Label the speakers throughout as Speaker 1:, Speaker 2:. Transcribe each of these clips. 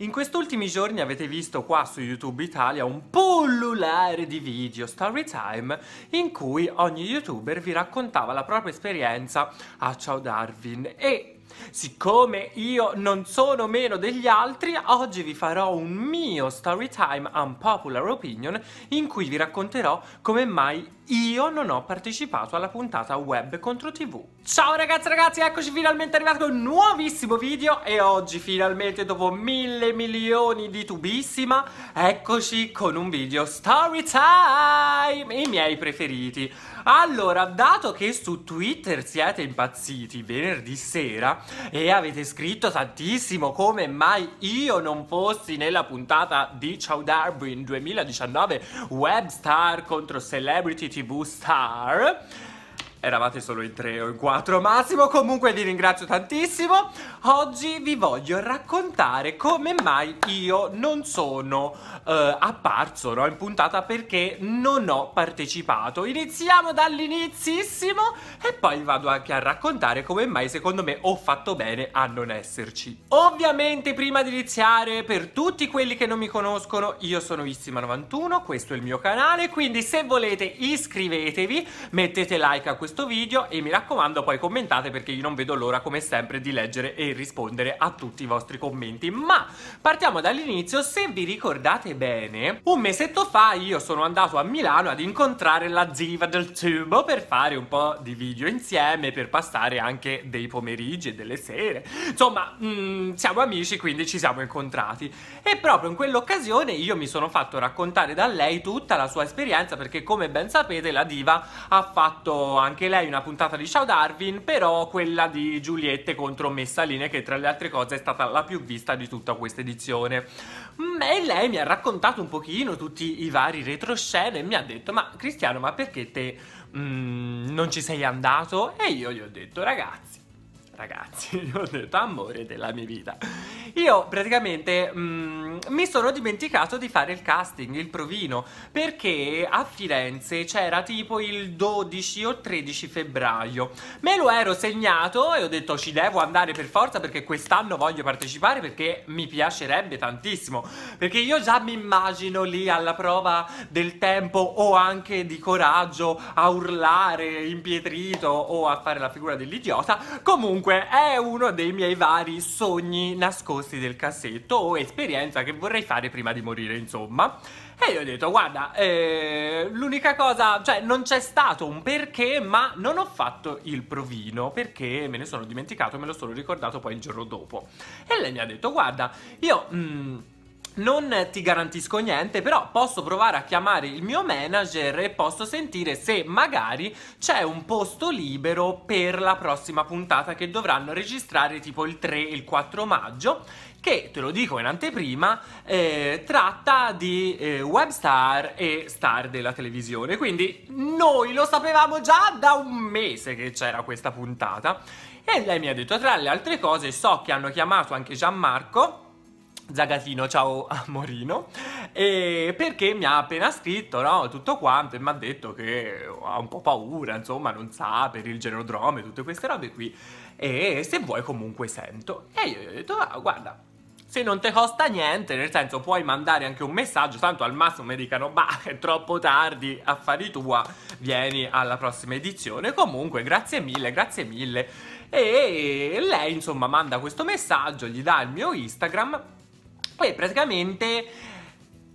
Speaker 1: In questi ultimi giorni avete visto qua su YouTube Italia un pullulare di video story time in cui ogni youtuber vi raccontava la propria esperienza a ah, Ciao Darwin e Siccome io non sono meno degli altri, oggi vi farò un mio story time unpopular opinion in cui vi racconterò come mai io non ho partecipato alla puntata web contro tv. Ciao ragazzi ragazzi, eccoci finalmente arrivati con un nuovissimo video e oggi finalmente dopo mille milioni di tubissima, eccoci con un video story time, i miei preferiti. Allora, dato che su Twitter siete impazziti venerdì sera e avete scritto tantissimo come mai io non fossi nella puntata di Ciao Darwin 2019 Webstar contro Celebrity TV Boostar. Eravate solo in tre o in quattro massimo, comunque vi ringrazio tantissimo. Oggi vi voglio raccontare come mai io non sono eh, apparso no, in puntata perché non ho partecipato. Iniziamo dall'inizissimo e poi vado anche a raccontare come mai secondo me ho fatto bene a non esserci. Ovviamente prima di iniziare, per tutti quelli che non mi conoscono, io sono Issima91, questo è il mio canale, quindi se volete iscrivetevi, mettete like a questo questo video e mi raccomando poi commentate perché io non vedo l'ora come sempre di leggere e rispondere a tutti i vostri commenti. Ma partiamo dall'inizio, se vi ricordate bene, un mesetto fa io sono andato a Milano ad incontrare la diva del tubo per fare un po' di video insieme, per passare anche dei pomeriggi e delle sere. Insomma, mm, siamo amici quindi ci siamo incontrati e proprio in quell'occasione io mi sono fatto raccontare da lei tutta la sua esperienza perché come ben sapete la diva ha fatto anche anche lei una puntata di Ciao Darwin, però quella di Giuliette contro Messaline, che tra le altre cose è stata la più vista di tutta questa edizione. Mm, e lei mi ha raccontato un pochino tutti i vari retroscene e mi ha detto, ma Cristiano, ma perché te mh, mm, non ci sei andato? E io gli ho detto, ragazzi, ragazzi, gli ho detto amore della mia vita. Io praticamente mh, mm, mi sono dimenticato di fare il casting, il provino, perché a Firenze c'era tipo il 12 o 13 febbraio. Me lo ero segnato e ho detto ci devo andare per forza perché quest'anno voglio partecipare perché mi piacerebbe tantissimo. Perché io già mi immagino lì alla prova del tempo o anche di coraggio a urlare impietrito o a fare la figura dell'idiota. Comunque comunque è uno dei miei vari sogni nascosti del cassetto o esperienza che vorrei fare prima di morire, insomma. E io ho detto, guarda, eh, l'unica cosa, cioè non c'è stato un perché, ma non ho fatto il provino perché me ne sono dimenticato, me lo sono ricordato poi il giorno dopo. E lei mi ha detto, guarda, io... Mm, non ti garantisco niente, però posso provare a chiamare il mio manager e posso sentire se magari c'è un posto libero per la prossima puntata che dovranno registrare tipo il 3 e il 4 maggio che, te lo dico in anteprima, eh, tratta di eh, webstar e star della televisione. Quindi noi lo sapevamo già da un mese che c'era questa puntata. E lei mi ha detto, tra le altre cose, so che hanno chiamato anche Gianmarco Zagatino, ciao Amorino, e perché mi ha appena scritto no, tutto quanto e mi ha detto che ha un po' paura, insomma, non sa per il genodrome, tutte queste robe qui, e se vuoi comunque sento. E io gli ho detto, ah, guarda, se non ti costa niente, nel senso puoi mandare anche un messaggio, tanto al massimo mi dicano bah è troppo tardi, affari tua, vieni alla prossima edizione, comunque grazie mille, grazie mille e lei insomma manda questo messaggio, gli dà il mio Instagram poi praticamente,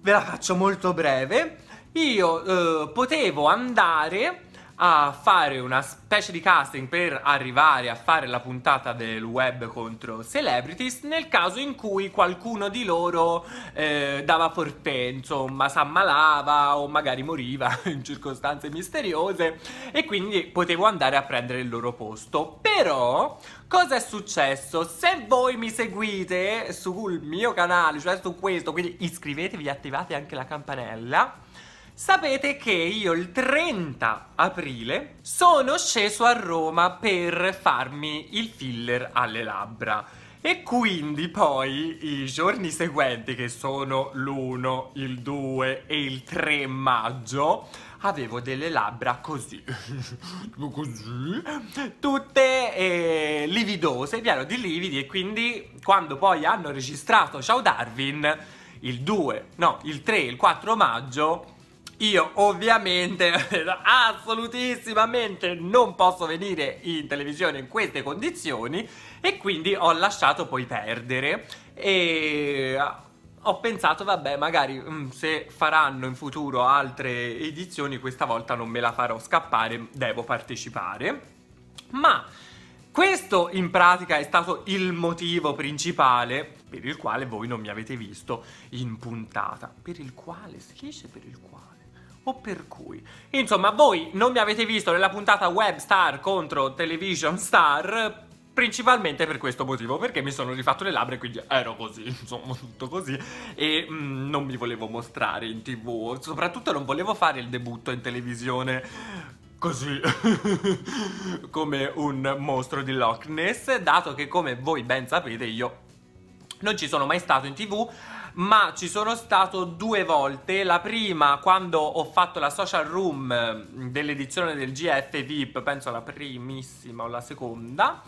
Speaker 1: ve la faccio molto breve, io eh, potevo andare a fare una specie di casting per arrivare a fare la puntata del web contro celebrities nel caso in cui qualcuno di loro eh, dava forte, insomma, si ammalava o magari moriva in circostanze misteriose e quindi potevo andare a prendere il loro posto. Però cosa è successo? Se voi mi seguite sul mio canale, cioè su questo, quindi iscrivetevi, attivate anche la campanella Sapete che io il 30 aprile sono sceso a Roma per farmi il filler alle labbra e quindi poi i giorni seguenti che sono l'1, il 2 e il 3 maggio avevo delle labbra così, così, tutte eh, lividose, pieno di lividi e quindi quando poi hanno registrato Ciao Darwin il 2, no, il 3 e il 4 maggio io ovviamente, assolutissimamente non posso venire in televisione in queste condizioni e quindi ho lasciato poi perdere e ah, ho pensato vabbè magari mm, se faranno in futuro altre edizioni questa volta non me la farò scappare, devo partecipare. Ma questo in pratica è stato il motivo principale per il quale voi non mi avete visto in puntata. Per il quale? Si dice per il quale? o per cui. Insomma, voi non mi avete visto nella puntata Web Star contro Television Star principalmente per questo motivo, perché mi sono rifatto le labbra e quindi ero così, insomma, tutto così e mm, non mi volevo mostrare in tv, soprattutto non volevo fare il debutto in televisione così come un mostro di Loch Ness, dato che come voi ben sapete io non ci sono mai stato in tv ma ci sono stato due volte. La prima quando ho fatto la social room eh, dell'edizione del GF VIP, penso la primissima o la seconda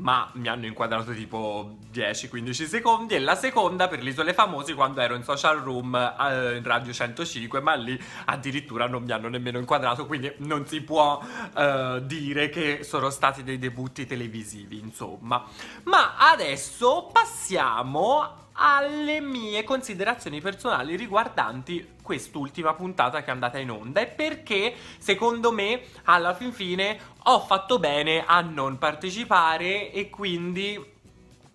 Speaker 1: ma mi hanno inquadrato tipo 10-15 secondi e la seconda per le isole famose quando ero in social room eh, in radio 105 ma lì addirittura non mi hanno nemmeno inquadrato quindi non si può eh, dire che sono stati dei debutti televisivi insomma ma adesso passiamo alle mie considerazioni personali riguardanti quest'ultima puntata che è andata in onda e perché secondo me alla fin fine ho fatto bene a non partecipare e quindi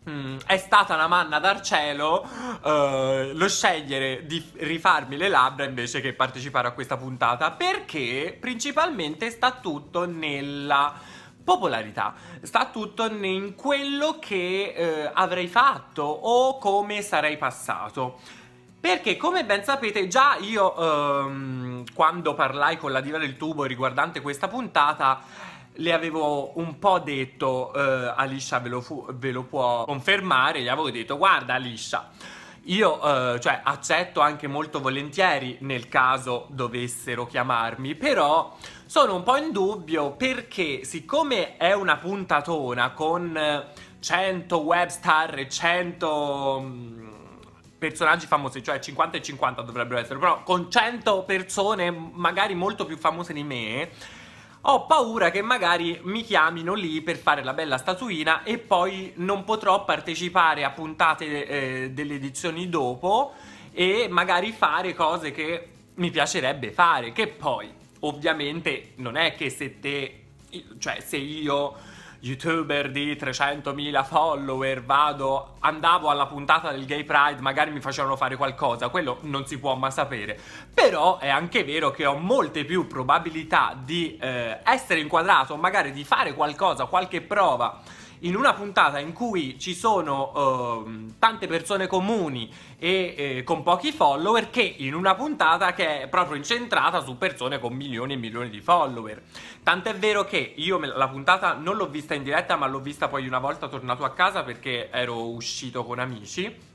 Speaker 1: Mm, è stata una manna dal cielo uh, lo scegliere di rifarmi le labbra invece che partecipare a questa puntata perché principalmente sta tutto nella popolarità, sta tutto in quello che uh, avrei fatto o come sarei passato. Perché come ben sapete già io ehm, quando parlai con la diva del tubo riguardante questa puntata le avevo un po' detto, eh, Alicia ve lo, fu- ve lo, può confermare, gli avevo detto guarda Alicia, io eh, cioè, accetto anche molto volentieri nel caso dovessero chiamarmi, però sono un po' in dubbio perché siccome è una puntatona con 100 eh, webstar e 100 personaggi famosi, cioè 50 e 50 dovrebbero essere, però con 100 persone magari molto più famose di me, ho paura che magari mi chiamino lì per fare la bella statuina e poi non potrò partecipare a puntate eh, delle edizioni dopo e magari fare cose che mi piacerebbe fare, che poi ovviamente non è che se te, cioè se io youtuber di 300.000 follower, vado, andavo alla puntata del Gay Pride, magari mi facevano fare qualcosa, quello non si può mai sapere. Però è anche vero che ho molte più probabilità di eh, essere inquadrato, magari di fare qualcosa, qualche prova in una puntata in cui ci sono uh, tante persone comuni e uh, con pochi follower che in una puntata che è proprio incentrata su persone con milioni e milioni di follower. Tant'è vero che io me, la puntata non l'ho vista in diretta ma l'ho vista poi una volta tornato a casa perché ero uscito con amici.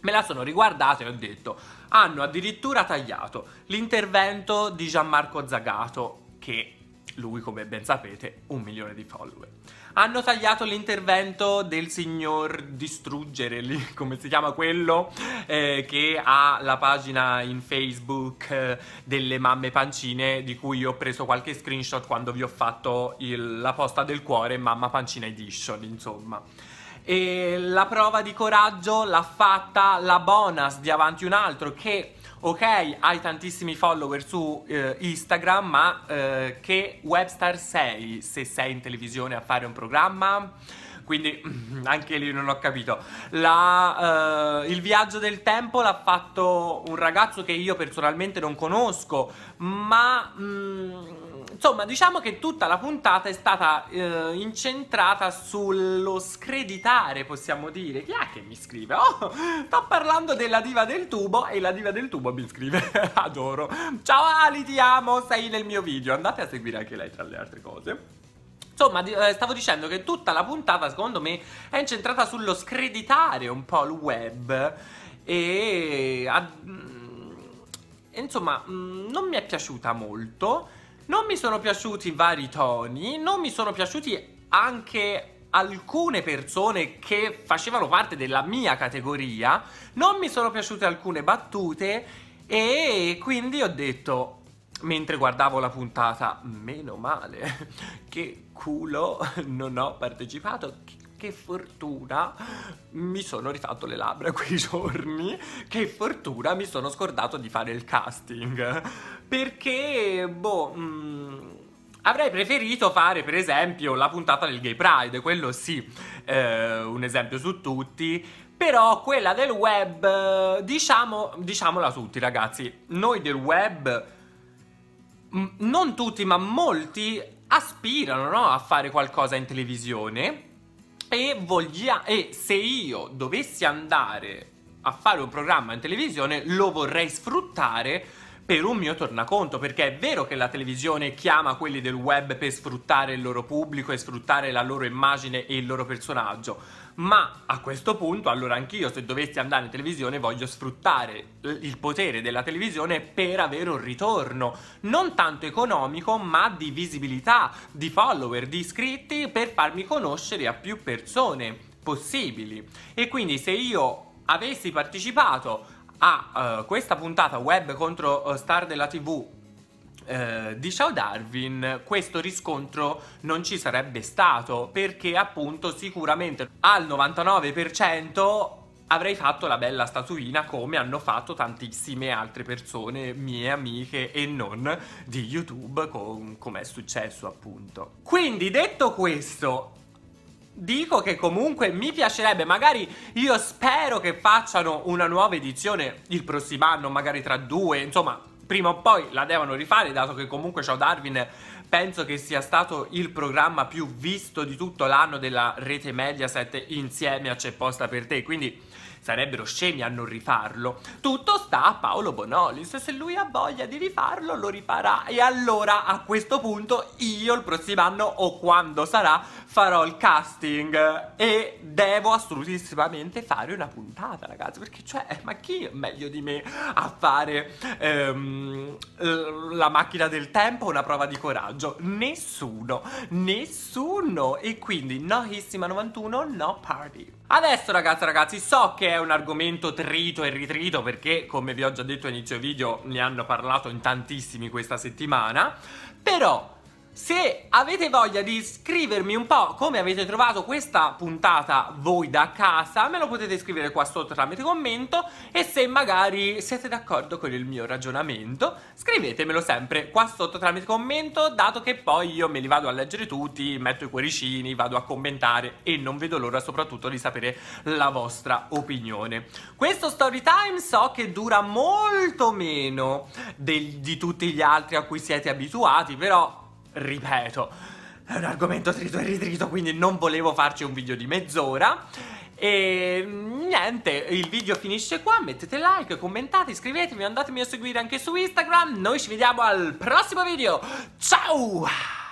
Speaker 1: Me la sono riguardata e ho detto, hanno addirittura tagliato l'intervento di Gianmarco Zagato, che lui, come ben sapete, un milione di follower hanno tagliato l'intervento del signor Distruggere, come si chiama quello, eh, che ha la pagina in Facebook eh, delle mamme pancine di cui io ho preso qualche screenshot quando vi ho fatto il, la posta del cuore Mamma Pancina Edition, insomma. E la prova di coraggio l'ha fatta la Bonas di Avanti un altro che ok, hai tantissimi follower su eh, Instagram, ma eh, che webstar sei? Se sei in televisione a fare un programma? Quindi anche lì non ho capito. La, eh, il viaggio del tempo l'ha fatto un ragazzo che io personalmente non conosco, ma... Mm, Insomma, diciamo che tutta la puntata è stata eh, incentrata sullo screditare, possiamo dire. Chi è che mi scrive? Oh, sto parlando della diva del tubo e la diva del tubo mi scrive. Adoro. Ciao Ali, ti amo, sei nel mio video. Andate a seguire anche lei tra le altre cose. Insomma, eh, stavo dicendo che tutta la puntata, secondo me, è incentrata sullo screditare un po' il web. E... A, mm, insomma, mm, non mi è piaciuta molto. Non mi sono piaciuti vari toni, non mi sono piaciuti anche alcune persone che facevano parte della mia categoria, non mi sono piaciute alcune battute e quindi ho detto, mentre guardavo la puntata, meno male, che culo, non ho partecipato, che fortuna mi sono rifatto le labbra quei giorni, che fortuna mi sono scordato di fare il casting perché, boh... Mh, mm, Avrei preferito fare, per esempio, la puntata del Gay Pride, quello sì, eh, un esempio su tutti, però quella del web, diciamo, diciamola tutti ragazzi, noi del web, mm, non tutti ma molti aspirano no, a fare qualcosa in televisione e, voglia, e se io dovessi andare a fare un programma in televisione lo vorrei sfruttare per un mio tornaconto, perché è vero che la televisione chiama quelli del web per sfruttare il loro pubblico e sfruttare la loro immagine e il loro personaggio, ma a questo punto allora anch'io se dovessi andare in televisione voglio sfruttare il potere della televisione per avere un ritorno, non tanto economico, ma di visibilità, di follower, di iscritti per farmi conoscere a più persone possibili. E quindi se io avessi partecipato a uh, questa puntata web contro uh, star della TV eh, di Ciao Darwin questo riscontro non ci sarebbe stato perché appunto sicuramente al 99% avrei fatto la bella statuina come hanno fatto tantissime altre persone mie amiche e non di YouTube come è successo appunto. Quindi detto questo dico che comunque mi piacerebbe, magari io spero che facciano una nuova edizione il prossimo anno, magari tra due, insomma, prima o poi la devono rifare, dato che comunque Ciao Darwin penso che sia stato il programma più visto di tutto l'anno della rete Mediaset insieme a C'è posta per te, quindi sarebbero scemi a non rifarlo. Tutto sta a Paolo Bonolis, se lui ha voglia di rifarlo lo rifarà e allora a questo punto io il prossimo anno o quando sarà farò il casting e devo assolutissimamente fare una puntata ragazzi perché cioè ma chi è meglio di me a fare ehm, la macchina del tempo una prova di coraggio? Nessuno, nessuno e quindi nohissima 91 no party. Adesso ragazzi ragazzi so che un argomento trito e ritrito perché, come vi ho già detto a inizio video, ne hanno parlato in tantissimi questa settimana. Però se avete voglia di scrivermi un po' come avete trovato questa puntata voi da casa, me lo potete scrivere qua sotto tramite commento e se magari siete d'accordo con il mio ragionamento, scrivetemelo sempre qua sotto tramite commento, dato che poi io me li vado a leggere tutti, metto i cuoricini, vado a commentare e non vedo l'ora soprattutto di sapere la vostra opinione. Questo story time so che dura molto meno del, di tutti gli altri a cui siete abituati, però ripeto, è un argomento trito e ritrito, quindi non volevo farci un video di mezz'ora. E niente, il video finisce qua, mettete like, commentate, iscrivetevi, andatemi a seguire anche su Instagram. Noi ci vediamo al prossimo video. Ciao!